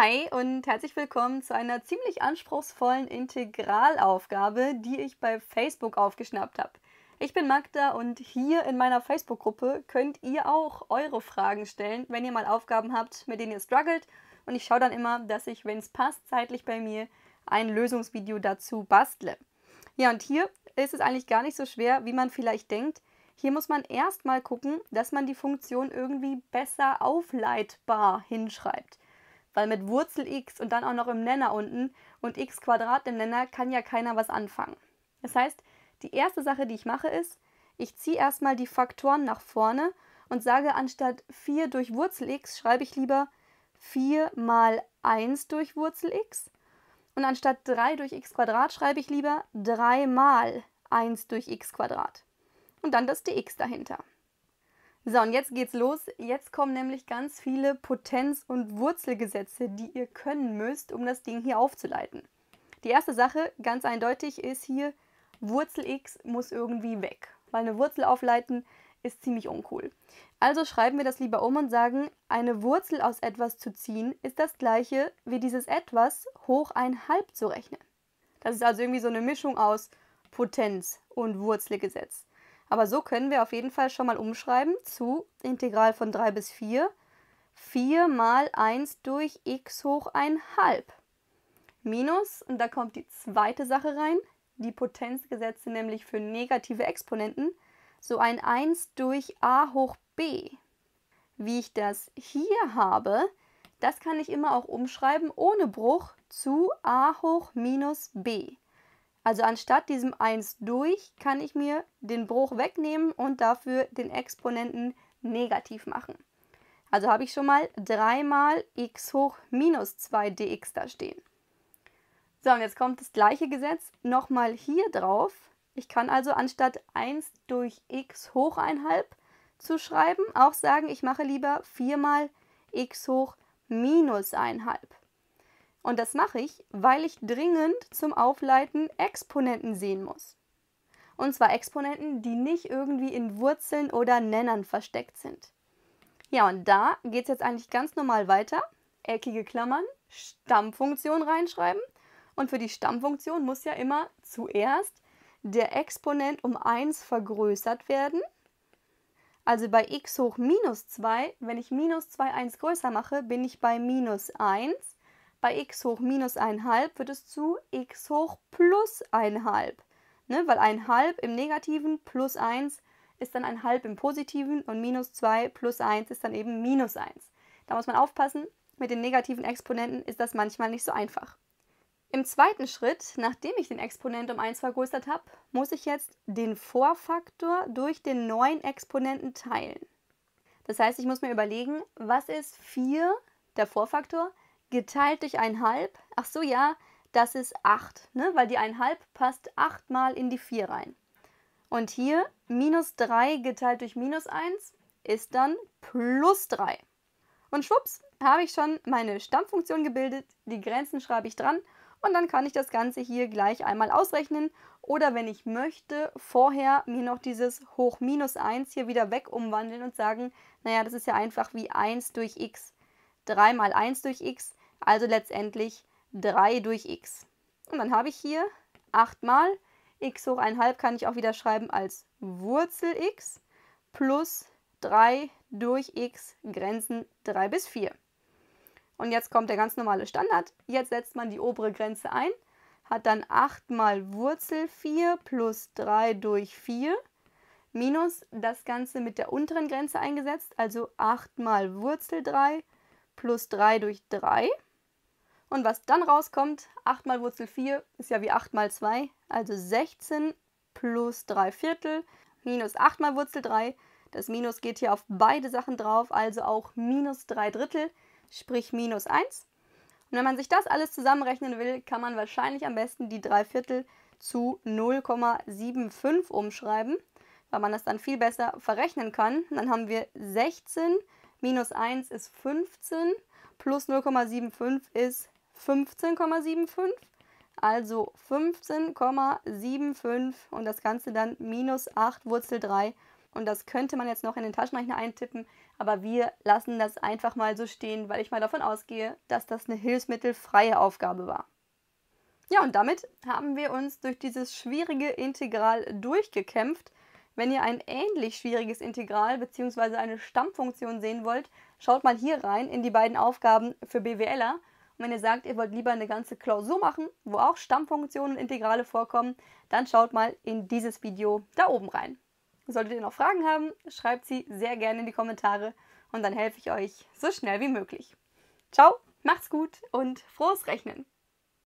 Hi und herzlich willkommen zu einer ziemlich anspruchsvollen Integralaufgabe, die ich bei Facebook aufgeschnappt habe. Ich bin Magda und hier in meiner Facebook-Gruppe könnt ihr auch eure Fragen stellen, wenn ihr mal Aufgaben habt, mit denen ihr struggelt. Und ich schaue dann immer, dass ich, wenn es passt, zeitlich bei mir ein Lösungsvideo dazu bastle. Ja, und hier ist es eigentlich gar nicht so schwer, wie man vielleicht denkt. Hier muss man erstmal gucken, dass man die Funktion irgendwie besser aufleitbar hinschreibt weil mit Wurzel x und dann auch noch im Nenner unten und x Quadrat im Nenner kann ja keiner was anfangen. Das heißt, die erste Sache, die ich mache, ist, ich ziehe erstmal die Faktoren nach vorne und sage, anstatt 4 durch Wurzel x schreibe ich lieber 4 mal 1 durch Wurzel x. Und anstatt 3 durch x Quadrat schreibe ich lieber 3 mal 1 durch x Quadrat. Und dann das dx dahinter. So, und jetzt geht's los. Jetzt kommen nämlich ganz viele Potenz- und Wurzelgesetze, die ihr können müsst, um das Ding hier aufzuleiten. Die erste Sache, ganz eindeutig, ist hier, Wurzel x muss irgendwie weg. Weil eine Wurzel aufleiten ist ziemlich uncool. Also schreiben wir das lieber um und sagen, eine Wurzel aus etwas zu ziehen, ist das gleiche wie dieses etwas hoch ein halb zu rechnen. Das ist also irgendwie so eine Mischung aus Potenz und Wurzelgesetz. Aber so können wir auf jeden Fall schon mal umschreiben zu Integral von 3 bis 4. 4 mal 1 durch x hoch 1 halb. Minus, und da kommt die zweite Sache rein, die Potenzgesetze nämlich für negative Exponenten, so ein 1 durch a hoch b. Wie ich das hier habe, das kann ich immer auch umschreiben ohne Bruch zu a hoch minus b. Also anstatt diesem 1 durch kann ich mir den Bruch wegnehmen und dafür den Exponenten negativ machen. Also habe ich schon mal 3 mal x hoch minus 2 dx da stehen. So, und jetzt kommt das gleiche Gesetz nochmal hier drauf. Ich kann also anstatt 1 durch x hoch 1 halb zu schreiben, auch sagen, ich mache lieber 4 mal x hoch minus 1 halb. Und das mache ich, weil ich dringend zum Aufleiten Exponenten sehen muss. Und zwar Exponenten, die nicht irgendwie in Wurzeln oder Nennern versteckt sind. Ja, und da geht es jetzt eigentlich ganz normal weiter. Eckige Klammern, Stammfunktion reinschreiben. Und für die Stammfunktion muss ja immer zuerst der Exponent um 1 vergrößert werden. Also bei x hoch minus 2, wenn ich minus 2 1 größer mache, bin ich bei minus 1. Bei x hoch minus halb wird es zu x hoch plus 1,5. Ne? Weil halb im Negativen plus 1 ist dann halb im Positiven und minus 2 plus 1 ist dann eben minus 1. Da muss man aufpassen, mit den negativen Exponenten ist das manchmal nicht so einfach. Im zweiten Schritt, nachdem ich den Exponent um 1 vergrößert habe, muss ich jetzt den Vorfaktor durch den neuen Exponenten teilen. Das heißt, ich muss mir überlegen, was ist 4, der Vorfaktor, geteilt durch einhalb. Ach so, ja, das ist 8, ne? weil die einhalb passt 8 mal in die 4 rein. Und hier minus 3 geteilt durch minus 1 ist dann plus 3. Und schwupps, habe ich schon meine Stammfunktion gebildet, die Grenzen schreibe ich dran und dann kann ich das Ganze hier gleich einmal ausrechnen oder wenn ich möchte, vorher mir noch dieses hoch minus 1 hier wieder weg umwandeln und sagen, naja, das ist ja einfach wie 1 durch x. 3 mal 1 durch x also letztendlich 3 durch x. Und dann habe ich hier 8 mal x hoch 1,5 kann ich auch wieder schreiben als Wurzel x plus 3 durch x Grenzen 3 bis 4. Und jetzt kommt der ganz normale Standard. Jetzt setzt man die obere Grenze ein, hat dann 8 mal Wurzel 4 plus 3 durch 4 minus das Ganze mit der unteren Grenze eingesetzt, also 8 mal Wurzel 3 plus 3 durch 3 und was dann rauskommt, 8 mal Wurzel 4 ist ja wie 8 mal 2, also 16 plus 3 Viertel minus 8 mal Wurzel 3. Das Minus geht hier auf beide Sachen drauf, also auch minus 3 Drittel, sprich minus 1. Und wenn man sich das alles zusammenrechnen will, kann man wahrscheinlich am besten die 3 Viertel zu 0,75 umschreiben, weil man das dann viel besser verrechnen kann. Dann haben wir 16 minus 1 ist 15 plus 0,75 ist 15,75. Also 15,75 und das Ganze dann minus 8 Wurzel 3. Und das könnte man jetzt noch in den Taschenrechner eintippen, aber wir lassen das einfach mal so stehen, weil ich mal davon ausgehe, dass das eine hilfsmittelfreie Aufgabe war. Ja, und damit haben wir uns durch dieses schwierige Integral durchgekämpft. Wenn ihr ein ähnlich schwieriges Integral bzw. eine Stammfunktion sehen wollt, schaut mal hier rein in die beiden Aufgaben für BWLer. Und wenn ihr sagt, ihr wollt lieber eine ganze Klausur machen, wo auch Stammfunktionen und Integrale vorkommen, dann schaut mal in dieses Video da oben rein. Solltet ihr noch Fragen haben, schreibt sie sehr gerne in die Kommentare und dann helfe ich euch so schnell wie möglich. Ciao, macht's gut und frohes Rechnen!